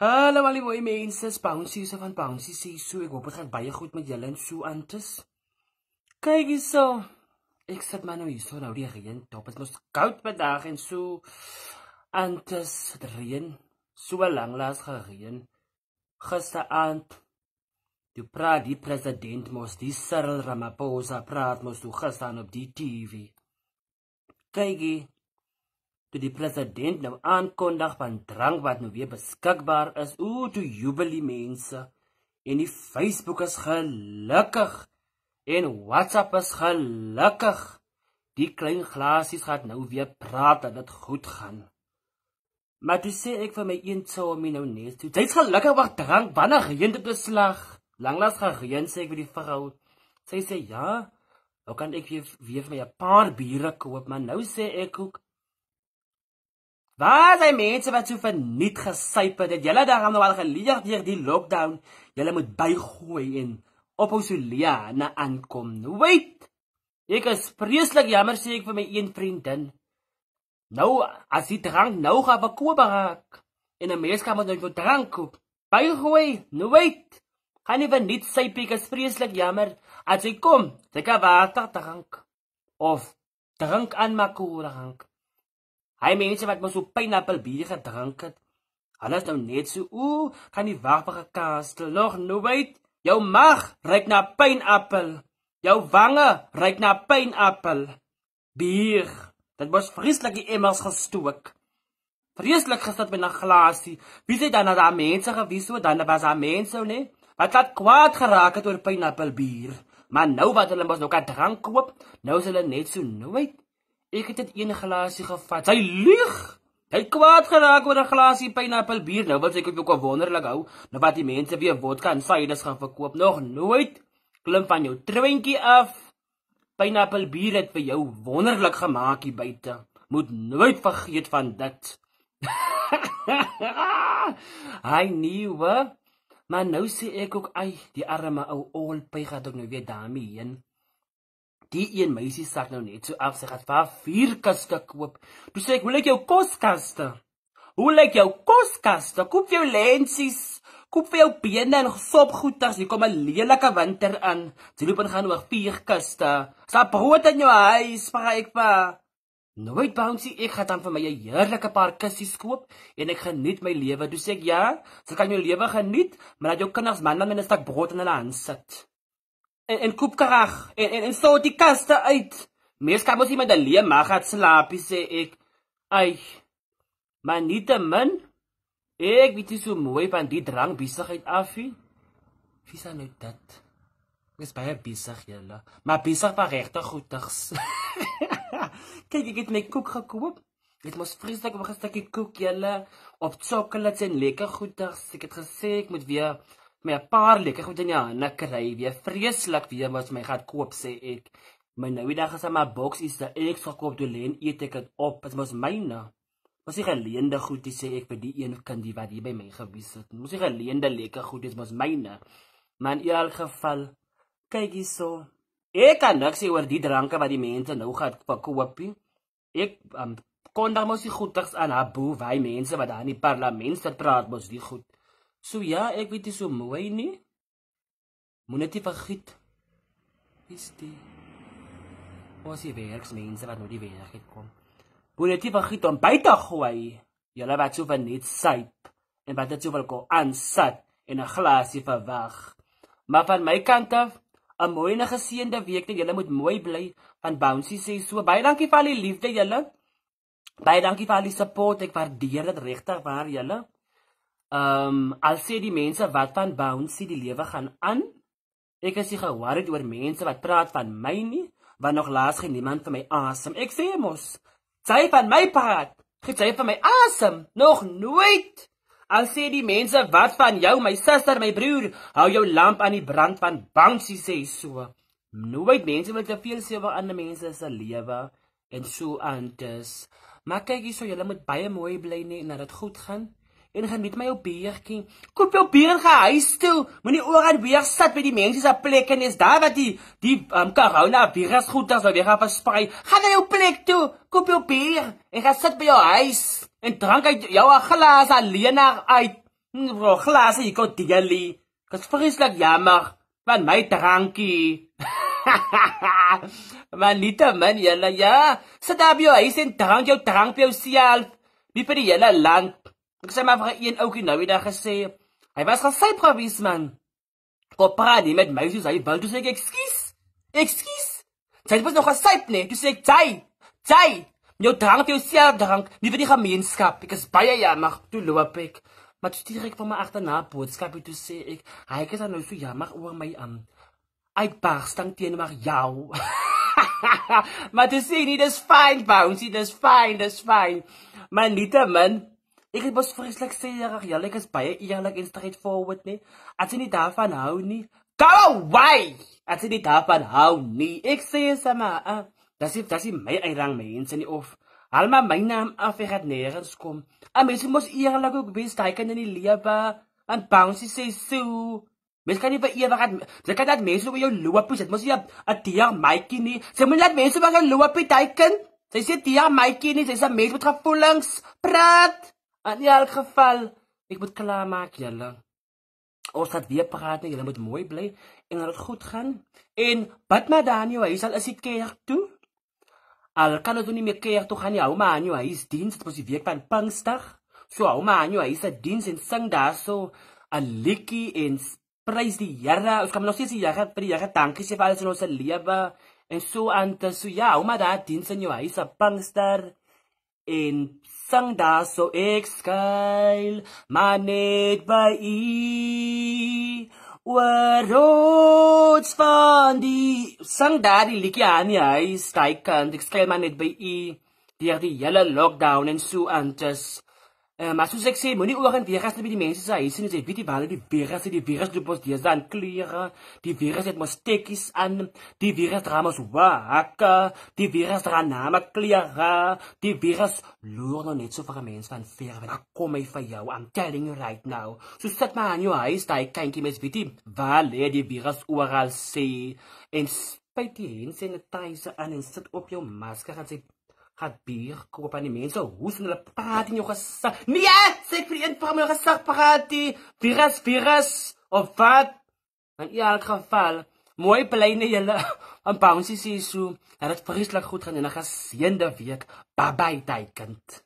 Hallo al die mooie mense, Bouncy se van Bouncy sê so, ek hoop dit gaan baie goed met julle en so antes. Kyk hierso. Ek sit my nou hierso nou die reën, dop is mos koud vandag en so antes het reën so lank laas gereën. Gister aand die praat die president mos die Cyril Ramaphosa praat mos toe gister aan op die TV. Kyk hier toe die president nou aankondig van drank wat nou weer beskikbaar is. O, toe jubel die mense. En die Facebook is gelukkig en WhatsApp is gelukkig. Die klein glasies gaan nou weer praat dat dit goed gaan. Maar toe sê ek vir my een Tsomi nou net toe. Jy's gelukkig wag drank wanneer reën dit beslag. Langlaas gaan reën sê ek vir die vrou. Sy sê ja. Nou kan ek weer, weer vir my 'n paar biere koop, maar nou sê ek ook Waar is mense wat so verniet gesyp het? Dat julle daarom nou al geleer deur die lockdown, julle moet bygooi en op ons Julia na aankom. Wait. Ek is preslik jammer sê ek vir my een vriendin. Nou as jy drank nou gaan verkoop raak en 'n mens kan moet nou drank koop. Bygooi. Nou wait. Gaan jy verniet syp ek is preslik jammer. As jy kom, jy kan water drink of drink aan makoura drink. Hy mense wat mos so pineapple bier gedrink het. Hulle is nou net so, ooh, kan die wagbare kaste nog nooit. Jou mag ruik na pineapple. Jou wange ruik na pineapple. Bier. Dit was vreeslik immers gestook. Vreeslik gesit met 'n glasie. Wie sê dan dat daar mense gewees so dan was daar mense ou nee? Wat het kwaad geraak het oor pineapple bier? Maar nou wat hulle mos nou kan drank koop, nou is hulle net so nooit. Ek het dit een glasie gevat. Hy lieg. Hy kwaad geraak oor 'n glasie pineappel bier. Nou wil sy koop ook op wonderlik hou. Nou wat die mense weer vodka en sides gaan verkoop. Nog nooit klim van jou treintjie af. Pineappel bier het vir jou wonderlik gemaak hier buite. Moet nooit vergeet van dit. Hy nieuwe. Maar nou sê ek ook ai, die arme ou Olpy gaan ook nou weer daarmee heen die een meisie sak nou net so af. Sy gaan vir vier kaste koop. Toe sê ek, "Wil ek jou koskaste? Hoe lyk jou koskaste? Koop jou lensies, koop vir jou bene en sopgoeders. Hier kom 'n lelike winter in. Jy loop en gaan oor vier kaste. Sa brood in jou huis, vra ek pa. Nooit bouncy, ek gaan dan vir my 'n heerlike paar kussies koop en ek geniet my lewe. Toe sê ek, "Ja, jy so kan jou lewe geniet, maar dat jou kinders man dan 'n stuk brood in hulle hand sit." en en koop krag en en, en sou die kaste uit. Meeskap mos iemand alleen mag gaan slaap sê ek. Ai. Maar nie te min. Ek weet jy so mooi van die drang besigheid af. Wie sa nou dit? Dis baie besig julle. Maar besig maar regtig goeders. Kyk ek het my koek gekoop. Dit mos vreeslik om 'n stukkie koek julle op chocolates en lekker goeders. Ek het gesê ek moet weer my 'n paar lekker goed in die hande kry, weer vreeslik weer wat my gaan koop sê ek. My nou die dag is aan my boks is dat ek verkoop toe len eet ek dit op. Dit was myne. Was hy geleende goed sê ek vir die een kind wat hier by my gewees het. Moes hy geleende lekker goed is was myne. Maar in elk geval kyk hier so. Ek kan niks sê oor die dranke wat die mense nou gaan verkoop nie. Ek um, ehm, kon dan mos die goeders aan haar boe, hy mense wat daar in die parlement se praat mos die goed. So ja, ek weet dit is so mooi nie. Moenie dit vergiet. Is dit? Ons hier werksmense wat nou die weg gekom. Moenie dit vergiet om by te gooi. Julle wat so van net syp en wat dit so wil kom aansit en 'n glasie verwag. Maar van my kant af, 'n mooi en geseënde week net. Julle moet mooi bly. Van Bouncy sê so baie dankie vir al die liefde julle. Baie dankie vir al die support. Ek waardeer dit regtig waar julle. Ehm um, al sê die mense wat van bouncy die lewe gaan aan, ek is nie worried oor mense wat praat van my nie, want nog laas geen iemand vir my asem. Ek sê mos, sy van my praat, sy sê van my asem, nog nooit. Al sê die mense wat van jou, my suster, my broer, hou jou lamp aan die brand van bouncy sê so. Nooit mense wil te veel sê oor ander mense se lewe en so aan dus. Maar kyk hierso, julle moet baie mooi bly nie en dat dit goed gaan en gaan met my op beertjie. Koop jou beer en gaan huis toe. Moenie oor aan weer sit by die mense se plekke en is daar wat die die um, corona virus goed dat sou weer gaan versprei. Gaan na jou plek toe. Koop jou beer en gaan sit by jou huis en drink uit jou glas alleen uit. Hm, bro, glas ek kon dit al lê. Dis vreeslik jammer van my drankie. maar nie te min julle ja. Sit daar by jou huis en drink jou drank by jou self. Wie vir die hele land Ek sê maar vir een ouetjie nou die dag gesê, hy was gaan sy provis man. Kom praat nie met my soos hy wil. Toe sê ek ekskuus. Ekskuus. Sy het mos nog gesê, nee, toe sê ek jy, jy, jou drank, jou seer drank, nie vir die gemeenskap. Ek is baie jammer, toe loop ek. Maar toe stuur ek van my agterna boodskap toe sê ek, hy is nou so jammer oor my aan. Ehm, Uitbarst dan teen maar jou. maar toe sê nie dis fyn, Bouncy, dis fyn, dis fyn. Maar nie te min Ek het mos vreeslik sê jarig, julle is baie eerlik en straight forward, nee. As jy nie daarvan hou nie, go away. As jy nie daarvan hou nie, ek sê sama, uh, eh, dis dis my eierang mense nie of al maar my naam af ek het nêrens kom. En ah, mens mos eerlik ook wees, jy kan in die lewe en bouncy sê so. Mens kan nie vir ewig dat jy kan dat mense oor jou loop, dit mos jy 'n dier maatjie nie. Sê moet laat mense oor jou loop, jy kan. Sy sê dier maatjie nie, sy sê mens moet gevoelings praat. In elk geval, ek moet klaarmaak julle. Ons gaat weer praat en julle moet mooi bly en dat het goed gaan. En bid maar dan jou huis al is die kerk toe. Al kan het ook nou nie meer kerk toe gaan nie, hou maar aan jou huis dienst. Het was die week van Pinkster. So hou maar aan jou huis die dienst en sing daar so een likkie en prijs die Heere. Ons kan nog steeds die Heere, vir die Heere dankie sê vir alles in ons leven. En so aan te, so ja, hou maar daar dienst in jou huis, Pinkster. Pinkster en sang daar so ek skuil, maar net by u. Oorhoots van die, sang daar die liekie aan die huis, die kant, ek skuil maar net by u, dier die hele lockdown en so antus. Uh, maar soos ek sê, moenie oor en weer gas met die mense se huise nie, sê wie die balle die virus, die virus loop ons dies aan klere, die virus het mos stekkies aan, die virus dra mos wakke, die virus dra name klere, die virus loer nog net so vir 'n mens van ver, want ek kom hy vir jou, I'm telling you right now. So sit maar aan jou huis, daai kankie mes wie die balle die virus oral sê en spuit die hand sanitizer aan en sit op jou masker en sê gebeur koop aan die mense hoes hulle praat in jou gesig nee sê vir een van my gesig praat die virus virus of wat en in elk geval mooi bly net julle en bouncy sê so dat dit vreeslik goed gaan en 'n geseënde week bye bye tyd kind